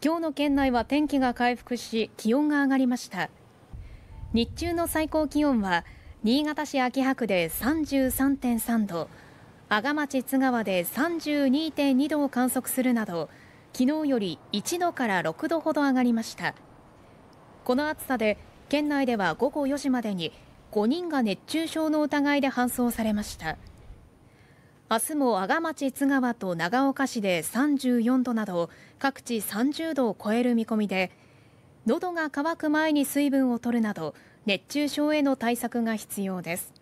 今日の県内は天気が回復し気温が上がりました日中の最高気温は新潟市秋葉区で33.3度阿賀町津川で32.2度を観測するなど昨日より1度から6度ほど上がりましたこの暑さで県内では午後4時までに5人が熱中症の疑いで搬送されました明日も阿賀町津川と長岡市で34度など各地30度を超える見込みで喉が渇く前に水分を取るなど熱中症への対策が必要です